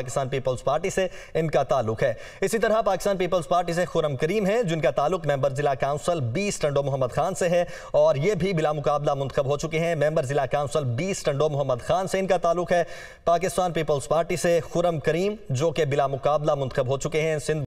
Pakistan peoples party से इनका ताल्लुक है इसी तरह पाकिस्तान पीपल्स पार्टी से खुरम करीम है जिनका ताल्लुक मेंबर जिला काउंसिल बीस टंडो मोहम्मद खान से है और ये भी बिला मुकाबला मुंतब हो चुके हैं मेंबर जिला काउंसिल बीस टंडो मोहम्मद खान से इनका ताल्लुक है पाकिस्तान पीपल्स पार्टी से खुरम करीम जो कि बिला मुकाबला मुंतब हो चुके हैं सिंध